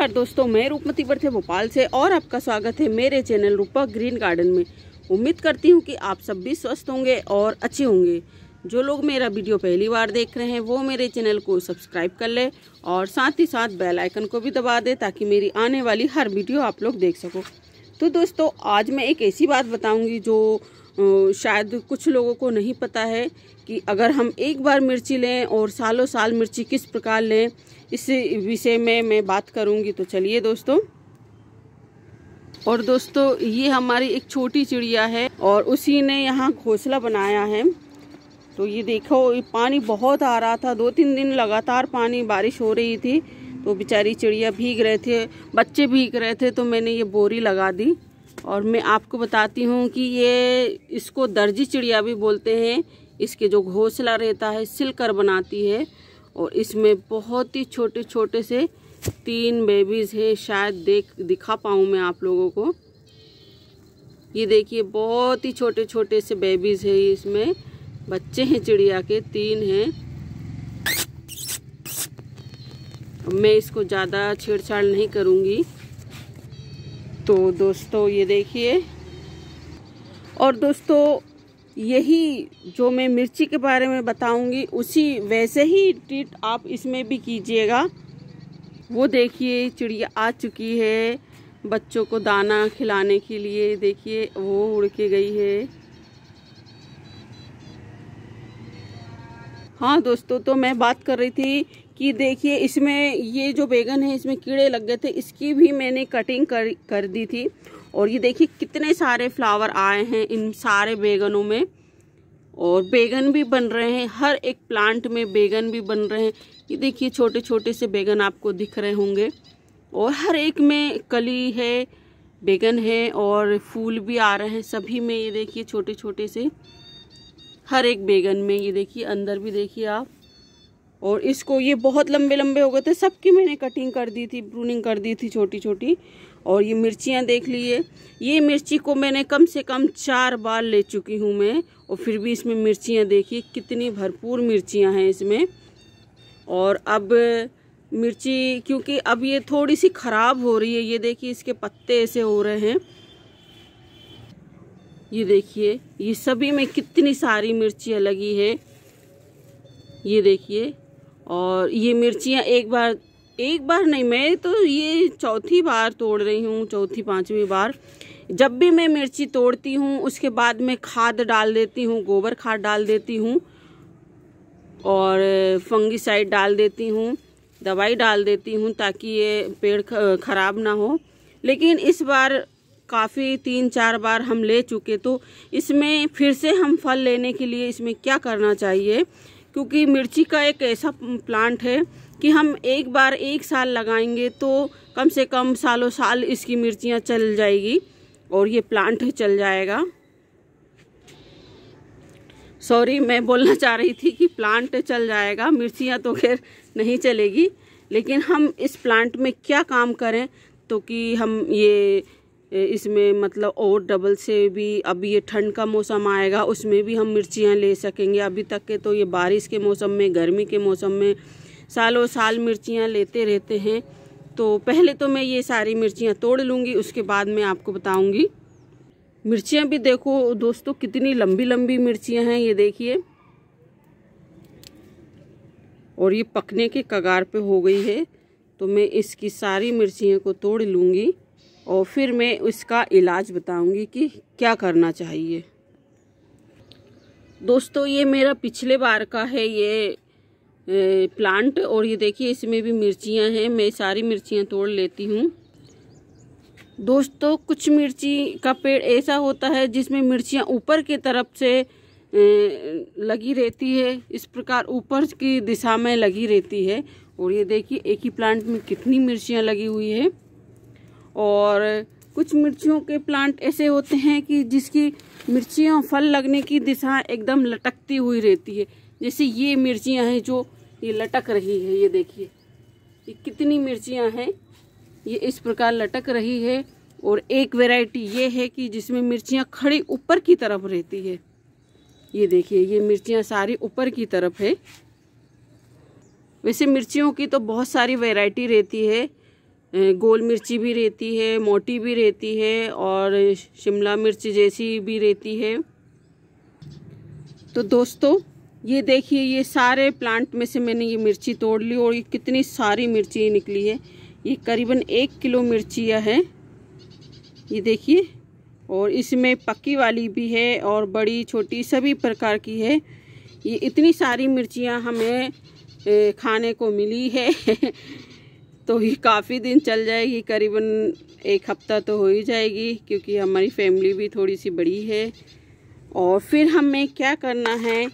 नमस्कार दोस्तों मैं रूपमती बर्थे भोपाल से और आपका स्वागत है मेरे चैनल रूपा ग्रीन गार्डन में उम्मीद करती हूँ कि आप सब भी स्वस्थ होंगे और अच्छे होंगे जो लोग मेरा वीडियो पहली बार देख रहे हैं वो मेरे चैनल को सब्सक्राइब कर ले और साथ ही साथ बेल आइकन को भी दबा दे ताकि मेरी आने वाली हर वीडियो आप लोग देख सको तो दोस्तों आज मैं एक ऐसी बात बताऊँगी जो शायद कुछ लोगों को नहीं पता है कि अगर हम एक बार मिर्ची लें और सालों साल मिर्ची किस प्रकार लें इस विषय में मैं बात करूंगी तो चलिए दोस्तों और दोस्तों ये हमारी एक छोटी चिड़िया है और उसी ने यहाँ घोंसला बनाया है तो ये देखो ये पानी बहुत आ रहा था दो तीन दिन लगातार पानी बारिश हो रही थी तो बेचारी चिड़िया भीग रहे थे बच्चे भीग रहे थे तो मैंने ये बोरी लगा दी और मैं आपको बताती हूँ कि ये इसको दर्जी चिड़िया भी बोलते हैं इसके जो घोंसला रहता है सिलकर बनाती है और इसमें बहुत ही छोटे छोटे से तीन बेबीज़ हैं शायद देख दिखा पाऊँ मैं आप लोगों को ये देखिए बहुत ही छोटे छोटे से बेबीज़ है इसमें बच्चे हैं चिड़िया के तीन हैं मैं इसको ज़्यादा छेड़छाड़ नहीं करूँगी तो दोस्तों ये देखिए और दोस्तों यही जो मैं मिर्ची के बारे में बताऊंगी उसी वैसे ही ट्रीट आप इसमें भी कीजिएगा वो देखिए चिड़िया आ चुकी है बच्चों को दाना खिलाने के लिए देखिए वो उड़ के गई है हाँ दोस्तों तो मैं बात कर रही थी कि देखिए इसमें ये जो बैगन है इसमें कीड़े लग गए थे इसकी भी मैंने कटिंग कर कर दी थी और ये देखिए कितने सारे फ्लावर आए हैं इन सारे बैगनों में और बैगन भी बन रहे हैं हर एक प्लांट में बैगन भी बन रहे हैं ये देखिए छोटे छोटे से बैगन आपको दिख रहे होंगे और हर एक में कली है बैगन है और फूल भी आ रहे हैं सभी में ये देखिए छोटे छोटे से हर एक बैगन में ये देखिए अंदर भी देखिए आप और इसको ये बहुत लंबे लंबे हो गए थे सबकी मैंने कटिंग कर दी थी प्रूनिंग कर दी थी छोटी छोटी और ये मिर्चियाँ देख लीजिए ये मिर्ची को मैंने कम से कम चार बार ले चुकी हूँ मैं और फिर भी इसमें मिर्चियाँ देखिए कितनी भरपूर मिर्चियाँ हैं इसमें और अब मिर्ची क्योंकि अब ये थोड़ी सी ख़राब हो रही है ये देखिए इसके पत्ते ऐसे हो रहे हैं ये देखिए ये सभी में कितनी सारी मिर्चियाँ लगी है ये देखिए और ये मिर्चियाँ एक बार एक बार नहीं मैं तो ये चौथी बार तोड़ रही हूँ चौथी पांचवी बार जब भी मैं मिर्ची तोड़ती हूँ उसके बाद मैं खाद डाल देती हूँ गोबर खाद डाल देती हूँ और फंगिसाइड डाल देती हूँ दवाई डाल देती हूँ ताकि ये पेड़ ख़राब ना हो लेकिन इस बार काफ़ी तीन चार बार हम ले चुके तो इसमें फिर से हम फल लेने के लिए इसमें क्या करना चाहिए क्योंकि मिर्ची का एक ऐसा प्लांट है कि हम एक बार एक साल लगाएंगे तो कम से कम सालों साल इसकी मिर्चियाँ चल जाएगी और ये प्लांट चल जाएगा सॉरी मैं बोलना चाह रही थी कि प्लांट चल जाएगा मिर्चियाँ तो खैर नहीं चलेगी लेकिन हम इस प्लांट में क्या काम करें तो कि हम ये इसमें मतलब और डबल से भी अब ये ठंड का मौसम आएगा उसमें भी हम मिर्चियाँ ले सकेंगे अभी तक के तो ये बारिश के मौसम में गर्मी के मौसम में सालों साल मिर्चियाँ लेते रहते हैं तो पहले तो मैं ये सारी मिर्चियाँ तोड़ लूँगी उसके बाद मैं आपको बताऊँगी मिर्चियाँ भी देखो दोस्तों कितनी लंबी लंबी मिर्चियाँ हैं ये देखिए और ये पकने के कगार पे हो गई है तो मैं इसकी सारी मिर्चियों को तोड़ लूँगी और फिर मैं उसका इलाज बताऊंगी कि क्या करना चाहिए दोस्तों ये मेरा पिछले बार का है ये प्लांट और ये देखिए इसमें भी मिर्चियां हैं मैं सारी मिर्चियां तोड़ लेती हूँ दोस्तों कुछ मिर्ची का पेड़ ऐसा होता है जिसमें मिर्चियां ऊपर की तरफ से लगी रहती है इस प्रकार ऊपर की दिशा में लगी रहती है और ये देखिए एक ही प्लांट में कितनी मिर्चियां लगी हुई है और कुछ मिर्चियों के प्लांट ऐसे होते हैं कि जिसकी मिर्चियाँ फल लगने की दिशा एकदम लटकती हुई रहती है जैसे ये मिर्चियाँ हैं जो ये लटक रही है ये देखिए ये कितनी मिर्चियाँ हैं ये इस प्रकार लटक रही है और एक वैरायटी ये है कि जिसमें मिर्चियाँ खड़ी ऊपर की तरफ रहती है ये देखिए ये मिर्चियाँ सारी ऊपर की तरफ है वैसे मिर्चियों की तो बहुत सारी वेराइटी रहती है गोल मिर्ची भी रहती है मोटी भी रहती है और शिमला मिर्च जैसी भी रहती है तो दोस्तों ये देखिए ये सारे प्लांट में से मैंने ये मिर्ची तोड़ ली और ये कितनी सारी मिर्ची निकली है ये करीबन एक किलो मिर्चियाँ है ये देखिए और इसमें पक्की वाली भी है और बड़ी छोटी सभी प्रकार की है ये इतनी सारी मिर्चियाँ हमें खाने को मिली है तो ये काफ़ी दिन चल जाएगी करीबन एक हफ्ता तो हो ही जाएगी क्योंकि हमारी फैमिली भी थोड़ी सी बड़ी है और फिर हमें क्या करना है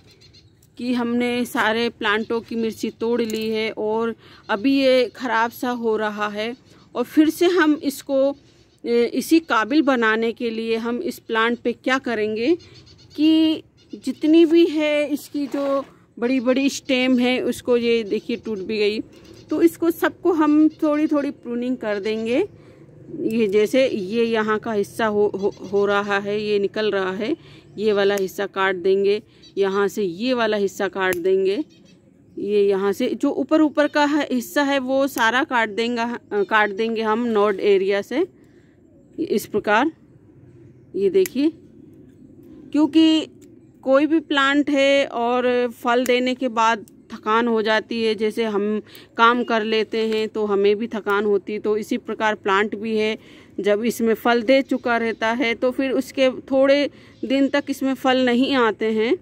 कि हमने सारे प्लांटों की मिर्ची तोड़ ली है और अभी ये ख़राब सा हो रहा है और फिर से हम इसको इसी काबिल बनाने के लिए हम इस प्लांट पे क्या करेंगे कि जितनी भी है इसकी जो बड़ी बड़ी स्टेम है उसको ये देखिए टूट भी गई तो इसको सबको हम थोड़ी थोड़ी प्रूनिंग कर देंगे ये जैसे ये यहाँ का हिस्सा हो, हो हो रहा है ये निकल रहा है ये वाला हिस्सा काट देंगे यहाँ से ये वाला हिस्सा काट देंगे ये यहाँ से जो ऊपर ऊपर का हिस्सा है वो सारा काट देंगे काट देंगे हम नॉर्ड एरिया से इस प्रकार ये देखिए क्योंकि कोई भी प्लांट है और फल देने के बाद थकान हो जाती है जैसे हम काम कर लेते हैं तो हमें भी थकान होती है तो इसी प्रकार प्लांट भी है जब इसमें फल दे चुका रहता है तो फिर उसके थोड़े दिन तक इसमें फल नहीं आते हैं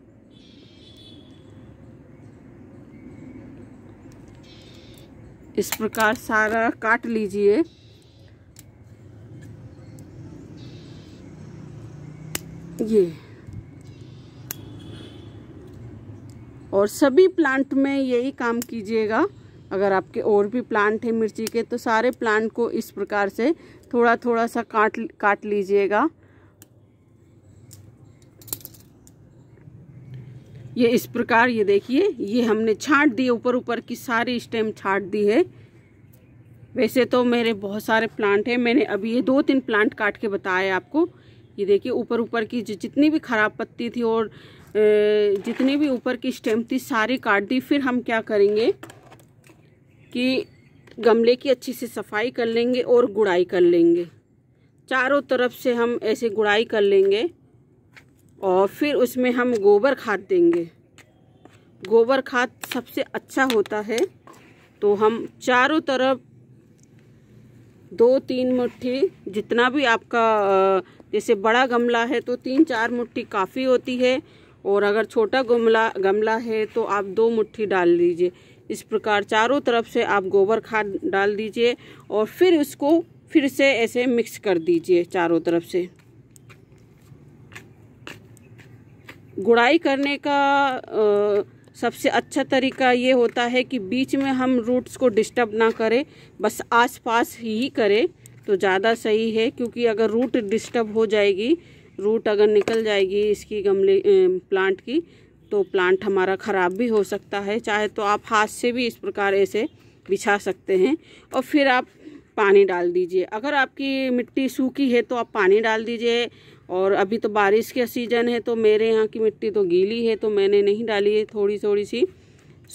इस प्रकार सारा काट लीजिए ये और सभी प्लांट में यही काम कीजिएगा अगर आपके और भी प्लांट हैं मिर्ची के तो सारे प्लांट को इस प्रकार से थोड़ा थोड़ा सा काट काट लीजिएगा ये इस प्रकार ये देखिए ये हमने छाट दी ऊपर ऊपर की सारी स्टेम छाट दी है वैसे तो मेरे बहुत सारे प्लांट हैं मैंने अभी ये दो तीन प्लांट काट के बताया आपको ये देखिए ऊपर ऊपर की जो जितनी भी खराब पत्ती थी और जितने भी ऊपर की स्टेम थी सारी काट दी फिर हम क्या करेंगे कि गमले की अच्छी से सफाई कर लेंगे और गुड़ाई कर लेंगे चारों तरफ से हम ऐसे गुड़ाई कर लेंगे और फिर उसमें हम गोबर खाद देंगे गोबर खाद सबसे अच्छा होता है तो हम चारों तरफ दो तीन मुट्ठी जितना भी आपका जैसे बड़ा गमला है तो तीन चार मुट्ठी काफ़ी होती है और अगर छोटा गमला गमला है तो आप दो मुट्ठी डाल दीजिए इस प्रकार चारों तरफ से आप गोबर खाद डाल दीजिए और फिर उसको फिर से ऐसे मिक्स कर दीजिए चारों तरफ से गुड़ाई करने का आ, सबसे अच्छा तरीका ये होता है कि बीच में हम रूट्स को डिस्टर्ब ना करें बस आसपास ही करें तो ज़्यादा सही है क्योंकि अगर रूट डिस्टर्ब हो जाएगी रूट अगर निकल जाएगी इसकी गमले प्लांट की तो प्लांट हमारा ख़राब भी हो सकता है चाहे तो आप हाथ से भी इस प्रकार ऐसे बिछा सकते हैं और फिर आप पानी डाल दीजिए अगर आपकी मिट्टी सूखी है तो आप पानी डाल दीजिए और अभी तो बारिश का सीज़न है तो मेरे यहाँ की मिट्टी तो गीली है तो मैंने नहीं डाली है थोड़ी थोड़ी सी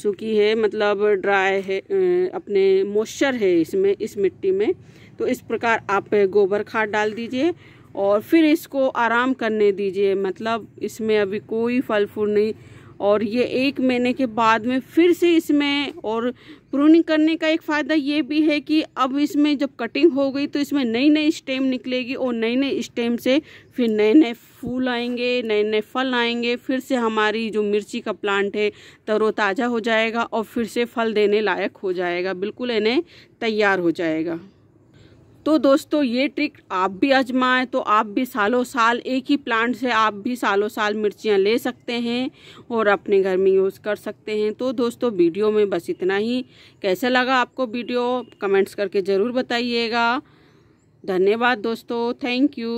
सूखी है मतलब ड्राई है अपने मॉइस्चर है इसमें इस मिट्टी में तो इस प्रकार आप गोबर खाद डाल दीजिए और फिर इसको आराम करने दीजिए मतलब इसमें अभी कोई फल फूल नहीं और ये एक महीने के बाद में फिर से इसमें और प्रूनिंग करने का एक फ़ायदा ये भी है कि अब इसमें जब कटिंग हो गई तो इसमें नई नई स्टेम निकलेगी और नई नई स्टेम से फिर नए नए फूल आएंगे नए नए फल आएंगे फिर से हमारी जो मिर्ची का प्लांट है तरोताज़ा हो जाएगा और फिर से फल देने लायक हो जाएगा बिल्कुल इन्हें तैयार हो जाएगा तो दोस्तों ये ट्रिक आप भी आजमाएं तो आप भी सालों साल एक ही प्लांट से आप भी सालों साल मिर्चियाँ ले सकते हैं और अपने घर में यूज़ कर सकते हैं तो दोस्तों वीडियो में बस इतना ही कैसा लगा आपको वीडियो कमेंट्स करके ज़रूर बताइएगा धन्यवाद दोस्तों थैंक यू